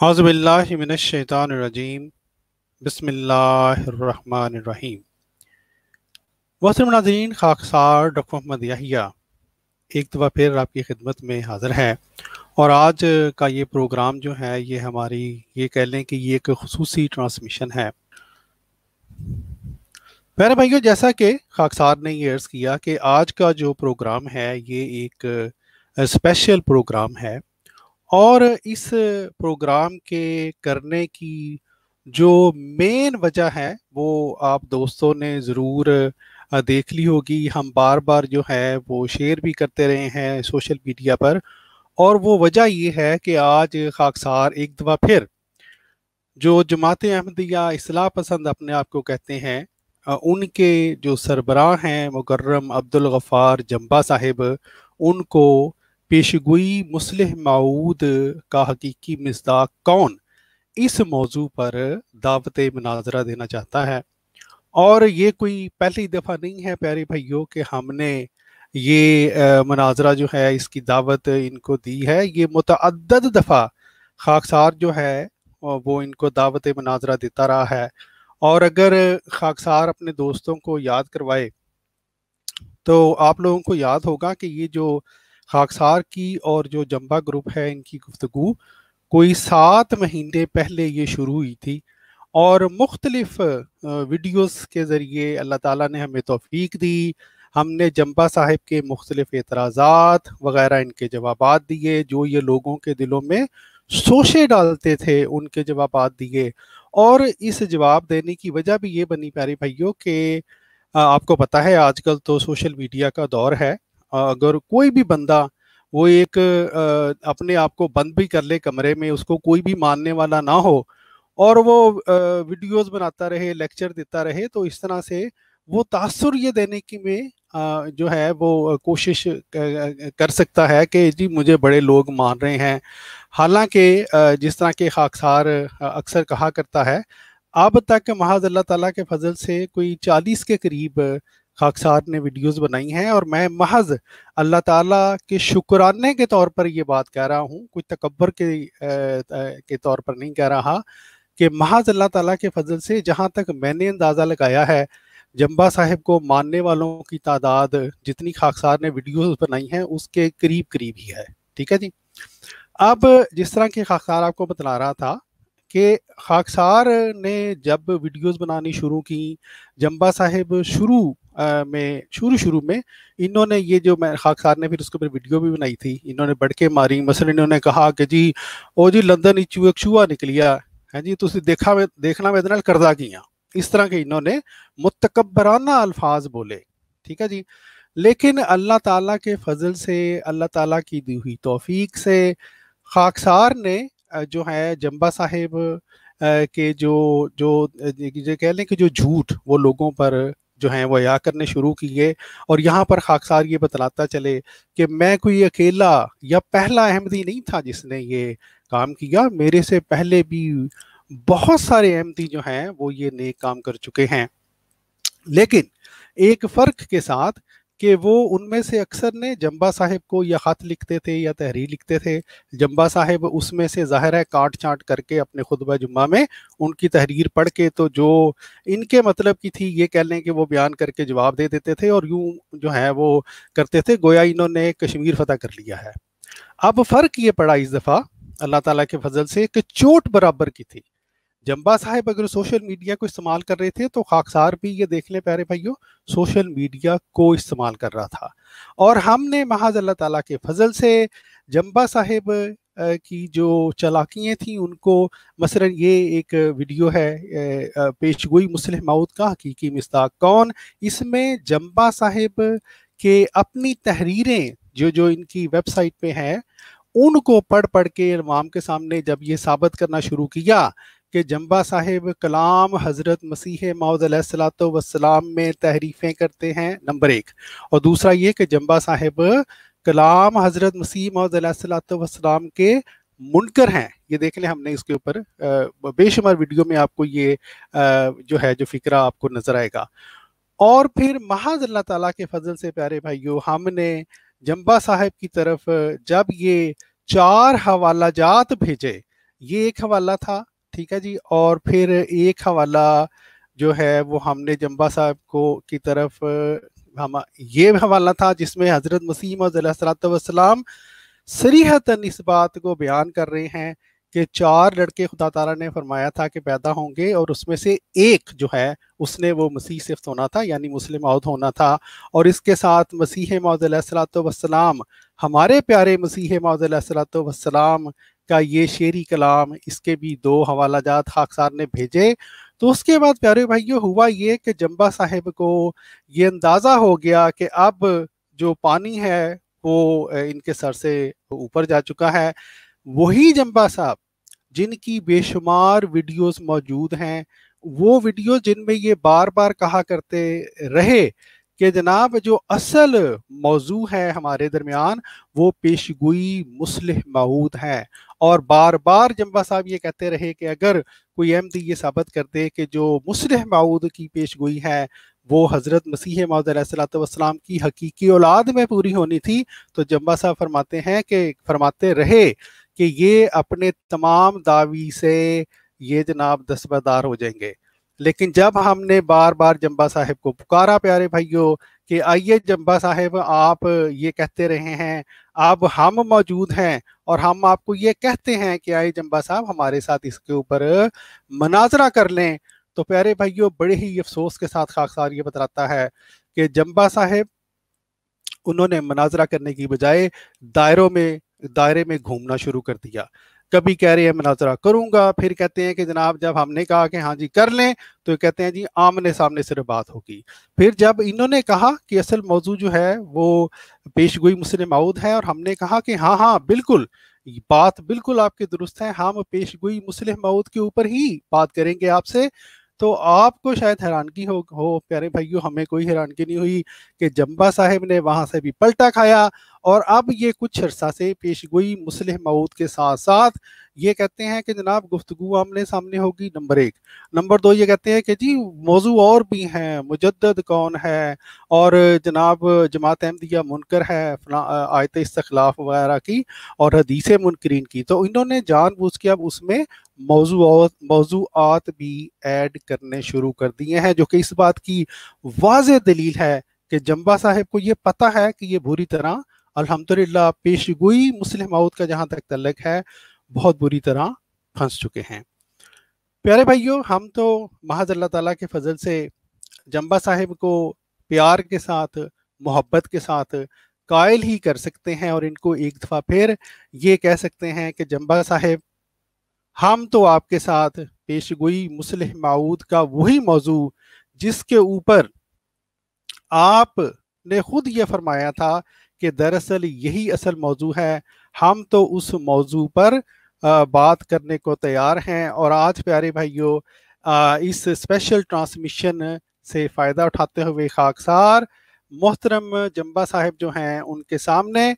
حضب اللہ من الشیطان الرجیم بسم اللہ الرحمن الرحیم محترم ناظرین خاکسار ڈاکٹر محمد یحییٰ ایک دفعہ پھر آپ کی خدمت میں حاضر ہیں اور آج کا یہ پروگرام جو ہے یہ ہماری یہ کہہ لیں کہ یہ ایک خصوصی ٹرانسمیشن ہے پہلے بھائیو جیسا کہ خاکسار نے یہ عرض کیا کہ آج کا جو پروگرام ہے یہ ایک اسپیشل پروگرام ہے اور اس پروگرام کے کرنے کی جو مین وجہ ہے وہ آپ دوستوں نے ضرور دیکھ لی ہوگی ہم بار بار جو ہے وہ شیئر بھی کرتے رہے ہیں سوشل میڈیا پر اور وہ وجہ یہ ہے کہ آج خاکسار ایک دفعہ پھر جو جماعت احمدیہ اصلاح پسند اپنے آپ کو کہتے ہیں ان کے جو سربراہ ہیں مکرم عبدالغفار جمبا صاحب ان کو پیشگوئی مسلح معود کا حقیقی مزدا کون اس موضوع پر دعوت مناظرہ دینا چاہتا ہے اور یہ کوئی پہلی دفعہ نہیں ہے پیارے بھائیوں کہ ہم نے یہ مناظرہ جو ہے اس کی دعوت ان کو دی ہے یہ متعدد دفعہ خاکسار جو ہے وہ ان کو دعوت مناظرہ دیتا رہا ہے اور اگر خاکسار اپنے دوستوں کو یاد کروائے تو آپ لوگوں کو یاد ہوگا کہ یہ جو خاکسار کی اور جو جمبا گروپ ہے ان کی گفتگو کوئی سات مہینے پہلے یہ شروع ہوئی تھی اور مختلف ویڈیوز کے ذریعے اللہ تعالیٰ نے ہمیں توفیق دی ہم نے جمبا صاحب کے مختلف اعتراضات وغیرہ ان کے جوابات دیے جو یہ لوگوں کے دلوں میں سوشے ڈالتے تھے ان کے جوابات دیے اور اس جواب دینے کی وجہ بھی یہ بنی پیارے بھائیوں کہ آپ کو پتہ ہے آج کل تو سوشل میڈیا کا دور ہے اگر کوئی بھی بندہ وہ ایک اپنے آپ کو بند بھی کر لے کمرے میں اس کو کوئی بھی ماننے والا نہ ہو اور وہ ویڈیوز بناتا رہے لیکچر دیتا رہے تو اس طرح سے وہ تاثر یہ دینے کی میں جو ہے وہ کوشش کر سکتا ہے کہ جی مجھے بڑے لوگ مان رہے ہیں حالانکہ جس طرح کے خاکسار اکثر کہا کرتا ہے اب تک محض اللہ تعالیٰ کے فضل سے کوئی چالیس کے قریب خاکسار نے ویڈیوز بنائی ہیں اور میں محض اللہ تعالیٰ کے شکرانے کے طور پر یہ بات کہہ رہا ہوں کوئی تکبر کے طور پر نہیں کہہ رہا کہ محض اللہ تعالیٰ کے فضل سے جہاں تک میں نے اندازہ لگایا ہے جمبا صاحب کو ماننے والوں کی تعداد جتنی خاکسار نے ویڈیوز بنائی ہیں اس کے قریب قریب ہی ہے ٹھیک ہے جی اب جس طرح کے خاکسار آپ کو بتلا رہا تھا کہ خاکسار نے جب ویڈیوز بنانی شروع کی جمبا صاحب شروع میں شروع شروع میں انہوں نے یہ جو میں سار نے پھر اس کے اوپر ویڈیو بھی بنائی تھی انہوں نے بڑھ کے ماری مثلا انہوں نے کہا کہ جی او جی لندن ایک چوہا نکلیا ہے ہاں جی دیکھا میں دیکھنا میں ادھر کردہ کیا ہاں۔ اس طرح کے انہوں نے متکبرانہ الفاظ بولے ٹھیک ہے جی لیکن اللہ تعالیٰ کے فضل سے اللہ تعالیٰ کی دی ہوئی توفیق سے خاکسار نے جو ہے جمبا صاحب کے جو جو جی، جی، کہہ لیں کہ جو جھوٹ وہ لوگوں پر جو ہیں وہ یا کرنے شروع کیے اور یہاں پر خاکسار یہ بتلاتا چلے کہ میں کوئی اکیلا یا پہلا احمدی نہیں تھا جس نے یہ کام کیا میرے سے پہلے بھی بہت سارے احمدی جو ہیں وہ یہ نیک کام کر چکے ہیں لیکن ایک فرق کے ساتھ کہ وہ ان میں سے اکثر نے جمبا صاحب کو یا خط لکھتے تھے یا تحریر لکھتے تھے جمبا صاحب اس میں سے ظاہر ہے کاٹ چانٹ کر کے اپنے خطبہ جمعہ میں ان کی تحریر پڑھ کے تو جو ان کے مطلب کی تھی یہ کہہ لیں کہ وہ بیان کر کے جواب دے دیتے تھے اور یوں جو ہیں وہ کرتے تھے گویا انہوں نے کشمیر فتح کر لیا ہے اب فرق یہ پڑا اس دفعہ اللہ تعالیٰ کے فضل سے کہ چوٹ برابر کی تھی جمبا صاحب اگر سوشل میڈیا کو استعمال کر رہے تھے تو خاکسار بھی یہ دیکھ لیں پیارے بھائیو سوشل میڈیا کو استعمال کر رہا تھا اور ہم نے محض اللہ تعالیٰ کے فضل سے جمبا صاحب کی جو چلاکیاں تھیں ان کو مثلا یہ ایک ویڈیو ہے پیش گوئی مسلم ماؤد کا حقیقی مستاق کون اس میں جمبا صاحب کے اپنی تحریریں جو جو ان کی ویب سائٹ پہ ہیں ان کو پڑھ پڑھ کے عوام کے سامنے جب یہ ثابت کرنا شروع کیا کہ جمبا صاحب کلام حضرت مسیح معود علیہ السلاۃ وسلام میں تحریفیں کرتے ہیں نمبر ایک اور دوسرا یہ کہ جمبا صاحب کلام حضرت مسیح معود علیہ السلاۃ وسلام کے منکر ہیں یہ دیکھ لیں ہم نے اس کے اوپر بے شمار ویڈیو میں آپ کو یہ جو ہے جو فکرہ آپ کو نظر آئے گا اور پھر محض اللہ تعالیٰ کے فضل سے پیارے بھائیو ہم نے جمبا صاحب کی طرف جب یہ چار حوالہ جات بھیجے یہ ایک حوالہ تھا ٹھیک ہے جی اور پھر ایک حوالہ جو ہے وہ ہم نے جمبا صاحب کو کی طرف ہم یہ حوالہ تھا جس میں حضرت مسیم علیہ اللہ صلاحۃ وسلام سریحت اس بات کو بیان کر رہے ہیں کہ چار لڑکے خدا تعالیٰ نے فرمایا تھا کہ پیدا ہوں گے اور اس میں سے ایک جو ہے اس نے وہ مسیح صفت ہونا تھا یعنی مسلم عہد ہونا تھا اور اس کے ساتھ مسیح معود علیہ صلاحۃ وسلام ہمارے پیارے مسیح معود علیہ صلاحۃ وسلام کا یہ شعری کلام اس کے بھی دو حوالہ جات خاکسار نے بھیجے تو اس کے بعد پیارے بھائیو ہوا یہ کہ جمبا صاحب کو یہ اندازہ ہو گیا کہ اب جو پانی ہے وہ ان کے سر سے اوپر جا چکا ہے وہی جمبا صاحب جن کی بے شمار ویڈیوز موجود ہیں وہ ویڈیو جن میں یہ بار بار کہا کرتے رہے کہ جناب جو اصل موضوع ہے ہمارے درمیان وہ پیشگوئی مسلح مود ہیں اور بار بار جمبا صاحب یہ کہتے رہے کہ اگر کوئی احمدی یہ ثابت کر دے کہ جو مسلح معود کی پیش گوئی ہے وہ حضرت مسیح معود علیہ السلام کی حقیقی اولاد میں پوری ہونی تھی تو جمبہ صاحب فرماتے ہیں کہ فرماتے رہے کہ یہ اپنے تمام دعوی سے یہ جناب دستبردار ہو جائیں گے لیکن جب ہم نے بار بار جمبا صاحب کو پکارا پیارے بھائیوں کہ آئیے جمبا صاحب آپ یہ کہتے رہے ہیں اب ہم موجود ہیں اور ہم آپ کو یہ کہتے ہیں کہ آئیے جمبا صاحب ہمارے ساتھ اس کے اوپر مناظرہ کر لیں تو پیارے بھائیو بڑے ہی افسوس کے ساتھ خاکسار یہ بتراتا ہے کہ جمبا صاحب انہوں نے مناظرہ کرنے کی بجائے دائروں میں دائرے میں گھومنا شروع کر دیا کبھی کہہ رہے ہیں مناظرہ کروں گا پھر کہتے ہیں کہ جناب جب ہم نے کہا کہ ہاں جی کر لیں تو کہتے ہیں جی آمنے سامنے صرف بات ہوگی پھر جب انہوں نے کہا کہ اصل موضوع جو ہے وہ پیشگوئی مسلم عود ہے اور ہم نے کہا کہ ہاں ہاں بالکل بات بالکل آپ کے درست ہے ہم پیشگوئی مسلم مؤود کے اوپر ہی بات کریں گے آپ سے تو آپ کو شاید حیرانگی ہو پیارے بھائیو ہمیں کوئی حیران کی نہیں ہوئی کہ جمبا صاحب نے وہاں سے بھی پلٹا کھایا اور اب یہ کچھ عرصہ سے پیش گوئی مسلح مود کے ساتھ ساتھ یہ کہتے ہیں کہ جناب گفتگو آمنے سامنے ہوگی نمبر ایک نمبر دو یہ کہتے ہیں کہ جی موضوع اور بھی ہیں مجدد کون ہے اور جناب جماعت احمدیہ منکر ہے آیت استخلاف وغیرہ کی اور حدیث منکرین کی تو انہوں نے جان بوجھ کے اب اس میں موضوعات موضوعات بھی ایڈ کرنے شروع کر دیے ہیں جو کہ اس بات کی واضح دلیل ہے کہ جمبا صاحب کو یہ پتہ ہے کہ یہ بری طرح الحمد للہ پیشگوئی مسلم عوت کا جہاں تک تعلق ہے بہت بری طرح پھنس چکے ہیں پیارے بھائیوں ہم تو محض اللہ تعالیٰ کے فضل سے جمبا صاحب کو پیار کے ساتھ محبت کے ساتھ قائل ہی کر سکتے ہیں اور ان کو ایک دفعہ پھر یہ کہہ سکتے ہیں کہ جمبا صاحب ہم تو آپ کے ساتھ پیش گوئی مسلح معود کا وہی موضوع جس کے اوپر آپ نے خود یہ فرمایا تھا کہ دراصل یہی اصل موضوع ہے ہم تو اس موضوع پر بات کرنے کو تیار ہیں اور آج پیارے بھائیوں اس اسپیشل ٹرانسمیشن سے فائدہ اٹھاتے ہوئے خاکسار محترم جمبا صاحب جو ہیں ان کے سامنے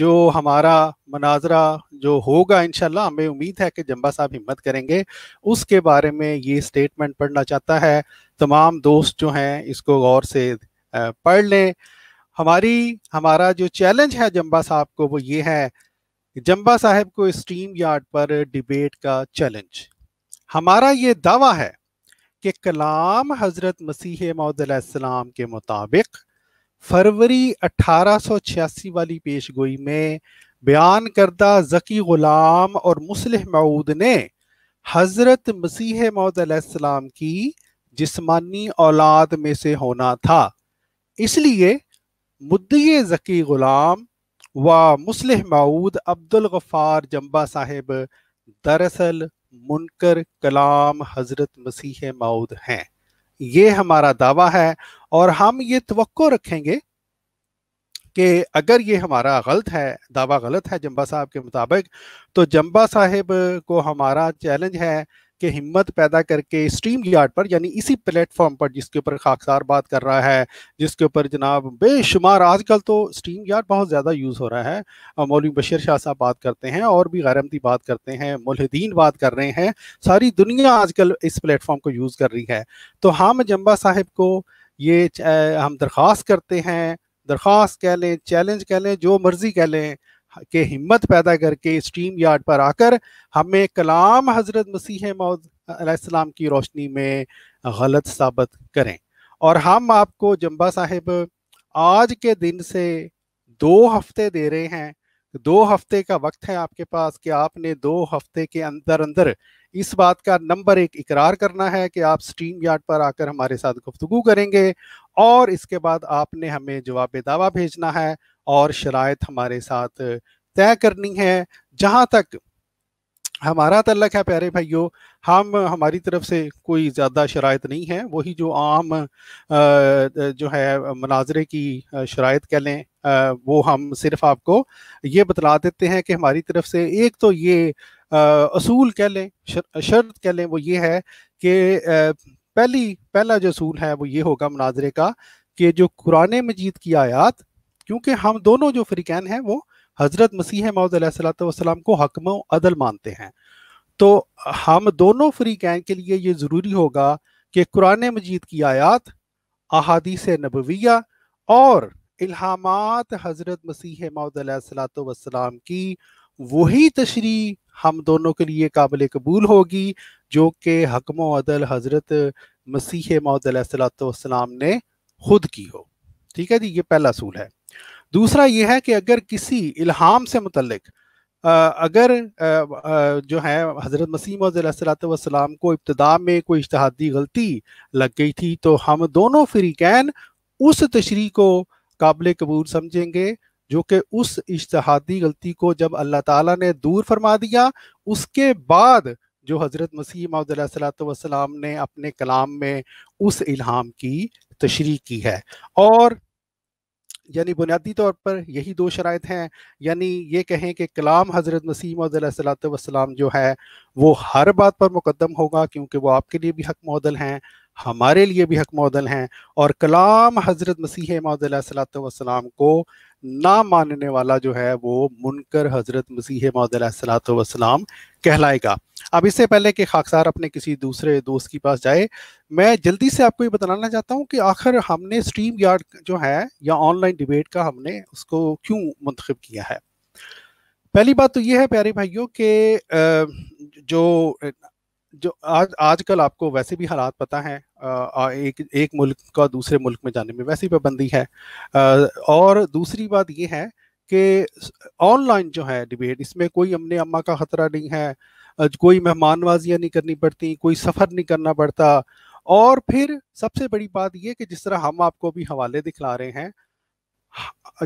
جو ہمارا مناظرہ جو ہوگا انشاءاللہ ہمیں امید ہے کہ جمبہ صاحب ہمت کریں گے اس کے بارے میں یہ اسٹیٹمنٹ پڑھنا چاہتا ہے تمام دوست جو ہیں اس کو غور سے پڑھ لیں ہماری ہمارا جو چیلنج ہے جمبا صاحب کو وہ یہ ہے جمبہ صاحب کو اسٹریم یارڈ پر ڈبیٹ کا چیلنج ہمارا یہ دعویٰ ہے کہ کلام حضرت مسیح محدود السلام کے مطابق فروری اٹھارہ سو چھیاسی والی پیش گوئی میں بیان کردہ ذکی غلام اور مسلح معود نے حضرت مسیح معود علیہ السلام کی جسمانی اولاد میں سے ہونا تھا اس لیے مدعی ذکی غلام و مسلح عبد عبدالغفار جمبا صاحب دراصل منکر کلام حضرت مسیح معود ہیں یہ ہمارا دعویٰ ہے اور ہم یہ توقع رکھیں گے کہ اگر یہ ہمارا غلط ہے دعویٰ غلط ہے جمبا صاحب کے مطابق تو جمبا صاحب کو ہمارا چیلنج ہے کے ہمت پیدا کر کے اسٹریم یارڈ پر یعنی اسی پلیٹ فارم پر جس کے اوپر خاکسار بات کر رہا ہے جس کے اوپر جناب بے شمار آج کل تو اسٹریم یارڈ بہت زیادہ یوز ہو رہا ہے مولوی بشیر شاہ صاحب بات کرتے ہیں اور بھی غیرمندی بات کرتے ہیں ملحدین بات کر رہے ہیں ساری دنیا آج کل اس پلیٹ فارم کو یوز کر رہی ہے تو ہم ہاں، جمبا صاحب کو یہ ہم درخواست کرتے ہیں درخواست کہہ لیں چیلنج کہہ لیں جو مرضی کہہ لیں کے ہمت پیدا کر کے اسٹریم یارڈ پر آ کر ہمیں کلام حضرت مسیح مود علیہ السلام کی روشنی میں غلط ثابت کریں اور ہم آپ کو جمبا صاحب آج کے دن سے دو ہفتے دے رہے ہیں دو ہفتے کا وقت ہے آپ کے پاس کہ آپ نے دو ہفتے کے اندر اندر اس بات کا نمبر ایک اقرار کرنا ہے کہ آپ سٹریم یارڈ پر آ کر ہمارے ساتھ گفتگو کریں گے اور اس کے بعد آپ نے ہمیں جواب دعویٰ بھیجنا ہے اور شرائط ہمارے ساتھ طے کرنی ہے جہاں تک ہمارا تعلق ہے پیارے بھائیو ہم ہماری طرف سے کوئی زیادہ شرائط نہیں ہے وہی جو عام جو ہے مناظرے کی شرائط کہہ لیں وہ ہم صرف آپ کو یہ بتلا دیتے ہیں کہ ہماری طرف سے ایک تو یہ اصول کہہ لیں شرط کہہ لیں وہ یہ ہے کہ پہلی پہلا جو اصول ہے وہ یہ ہوگا مناظرے کا کہ جو قرآن مجید کی آیات کیونکہ ہم دونوں جو فریقین ہیں وہ حضرت مسیح علیہ صلاحۃ وسلام کو حکم و عدل مانتے ہیں تو ہم دونوں فریقین کے لیے یہ ضروری ہوگا کہ قرآن مجید کی آیات احادیث نبویہ اور الہامات حضرت مسیح معود علیہ صلاۃ وسلام کی وہی تشریح ہم دونوں کے لیے قابل قبول ہوگی جو کہ حکم و عدل حضرت مسیح علیہ صلاۃ والسلام نے خود کی ہو ٹھیک ہے جی یہ پہلا اصول ہے دوسرا یہ ہے کہ اگر کسی الہام سے متعلق اگر جو ہے حضرت مسیم علیہ ضلع صلاۃ والسلام کو ابتدا میں کوئی اشتہادی غلطی لگ گئی تھی تو ہم دونوں فریقین اس تشریح کو قابل قبول سمجھیں گے جو کہ اس اشتہادی غلطی کو جب اللہ تعالیٰ نے دور فرما دیا اس کے بعد جو حضرت مسیم محمد علیہ صلاۃ والسلام نے اپنے کلام میں اس الہام کی تشریح کی ہے اور یعنی بنیادی طور پر یہی دو شرائط ہیں یعنی یہ کہیں کہ کلام حضرت مسیح محدود علیہ الصلاۃ وسلام جو ہے وہ ہر بات پر مقدم ہوگا کیونکہ وہ آپ کے لیے بھی حق معدل ہیں ہمارے لیے بھی حق معدل ہیں اور کلام حضرت مسیح محدود علیہ الصلاۃ وسلام کو نہ ماننے والا جو ہے وہ منکر حضرت مسیح علیہ صلاح وسلام کہلائے گا اب اس سے پہلے کہ خاکسار اپنے کسی دوسرے دوست کے پاس جائے میں جلدی سے آپ کو یہ بتانا چاہتا ہوں کہ آخر ہم نے اسٹریم یارڈ جو ہے یا آن لائن ڈبیٹ کا ہم نے اس کو کیوں منتخب کیا ہے پہلی بات تو یہ ہے پیارے بھائیوں کہ جو جو آج آج کل آپ کو ویسے بھی حالات پتہ ہیں ایک ایک ملک کا دوسرے ملک میں جانے میں ویسے پابندی ہے اور دوسری بات یہ ہے کہ آن لائن جو ہے ڈبیٹ اس میں کوئی امن اماں کا خطرہ نہیں ہے کوئی مہمان بازیاں نہیں کرنی پڑتی کوئی سفر نہیں کرنا پڑتا اور پھر سب سے بڑی بات یہ کہ جس طرح ہم آپ کو بھی حوالے دکھلا رہے ہیں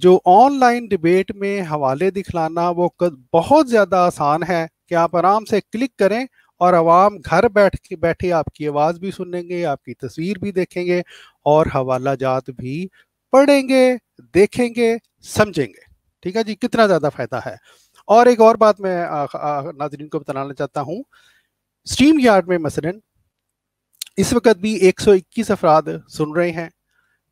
جو آن لائن ڈبیٹ میں حوالے دکھلانا وہ بہت زیادہ آسان ہے کہ آپ آرام سے کلک کریں اور عوام گھر بیٹھ کے بیٹھے آپ کی آواز بھی سنیں گے آپ کی تصویر بھی دیکھیں گے اور حوالہ جات بھی پڑھیں گے دیکھیں گے سمجھیں گے ٹھیک ہے جی کتنا زیادہ فائدہ ہے اور ایک اور بات میں ناظرین کو بتانا چاہتا ہوں سٹریم یارڈ میں مثلا اس وقت بھی ایک سو اکیس افراد سن رہے ہیں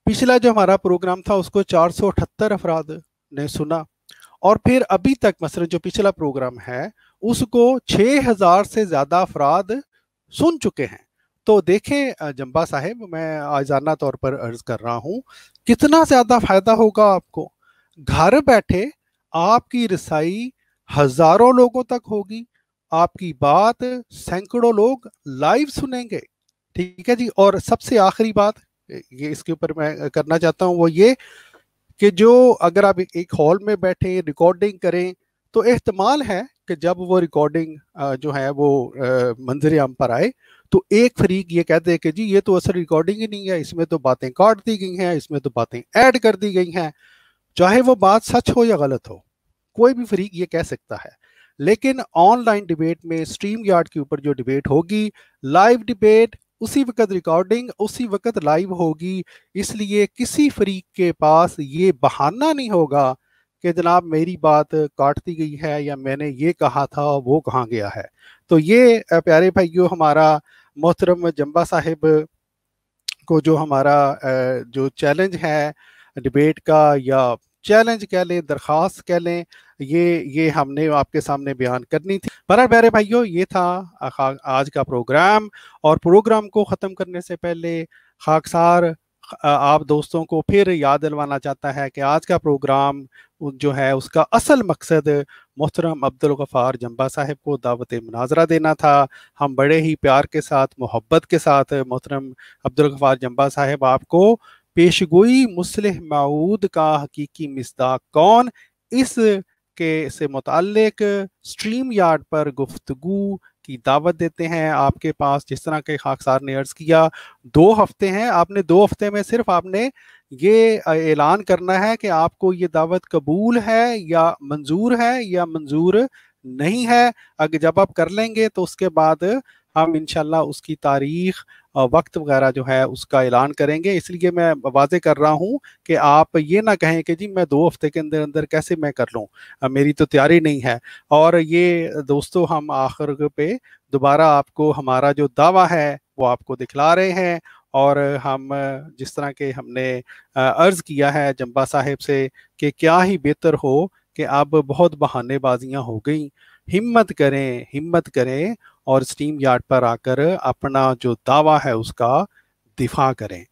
پچھلا جو ہمارا پروگرام تھا اس کو چار سو اٹھتر افراد نے سنا اور پھر ابھی تک مثلا جو پچھلا پروگرام ہے اس کو چھ ہزار سے زیادہ افراد سن چکے ہیں تو دیکھیں جمبا صاحب میں آزانہ طور پر عرض کر رہا ہوں کتنا زیادہ فائدہ ہوگا آپ کو گھر بیٹھے آپ کی رسائی ہزاروں لوگوں تک ہوگی آپ کی بات سینکڑوں لوگ لائیو سنیں گے ٹھیک ہے جی اور سب سے آخری بات یہ اس کے اوپر میں کرنا چاہتا ہوں وہ یہ کہ جو اگر آپ ایک ہال میں بیٹھیں ریکارڈنگ کریں تو احتمال ہے کہ جب وہ ریکارڈنگ جو ہے وہ منظر عام پر آئے تو ایک فریق یہ کہتے کہ جی یہ تو اصل ریکارڈنگ ہی نہیں ہے اس میں تو باتیں کاٹ دی گئی ہیں اس میں تو باتیں ایڈ کر دی گئی ہیں چاہے وہ بات سچ ہو یا غلط ہو کوئی بھی فریق یہ کہہ سکتا ہے لیکن آن لائن ڈبیٹ میں اسٹریم یارڈ کے اوپر جو ڈبیٹ ہوگی لائیو ڈبیٹ اسی وقت ریکارڈنگ اسی وقت لائیو ہوگی اس لیے کسی فریق کے پاس یہ بہانہ نہیں ہوگا کہ جناب میری بات کاٹتی گئی ہے یا میں نے یہ کہا تھا وہ کہاں گیا ہے تو یہ پیارے بھائیو ہمارا محترم جمبا صاحب کو جو ہمارا جو چیلنج ہے ڈبیٹ کا یا چیلنج کہہ لیں درخواست کہہ لیں یہ یہ ہم نے آپ کے سامنے بیان کرنی تھی برہر بہر بھائیو یہ تھا آج کا پروگرام اور پروگرام کو ختم کرنے سے پہلے خاک سار آپ دوستوں کو پھر یاد دلوانا چاہتا ہے کہ آج کا پروگرام جو ہے اس کا اصل مقصد محترم عبدالغفار جمبا صاحب کو دعوت مناظرہ دینا تھا ہم بڑے ہی پیار کے ساتھ محبت کے ساتھ محترم عبدالغفار جمبا صاحب آپ کو پیشگوئی مسلح معود کا حقیقی مزدہ کون اس کے سے متعلق سٹریم یارڈ پر گفتگو کی دعوت دیتے ہیں آپ کے پاس جس طرح کے خاکسار نے عرض کیا دو ہفتے ہیں آپ نے دو ہفتے میں صرف آپ نے یہ اعلان کرنا ہے کہ آپ کو یہ دعوت قبول ہے یا منظور ہے یا منظور نہیں ہے اگر جب آپ کر لیں گے تو اس کے بعد ہم انشاءاللہ اس کی تاریخ وقت وغیرہ جو ہے اس کا اعلان کریں گے اس لیے میں واضح کر رہا ہوں کہ آپ یہ نہ کہیں کہ جی میں دو ہفتے کے اندر اندر کیسے میں کر لوں میری تو تیاری نہیں ہے اور یہ دوستو ہم آخر پہ دوبارہ آپ کو ہمارا جو دعویٰ ہے وہ آپ کو دکھلا رہے ہیں اور ہم جس طرح کے ہم نے عرض کیا ہے جمبا صاحب سے کہ کیا ہی بہتر ہو کہ اب بہت بہانے بازیاں ہو گئیں ہمت کریں ہمت کریں اور اسٹیم یارڈ پر آ کر اپنا جو دعویٰ ہے اس کا دفاع کریں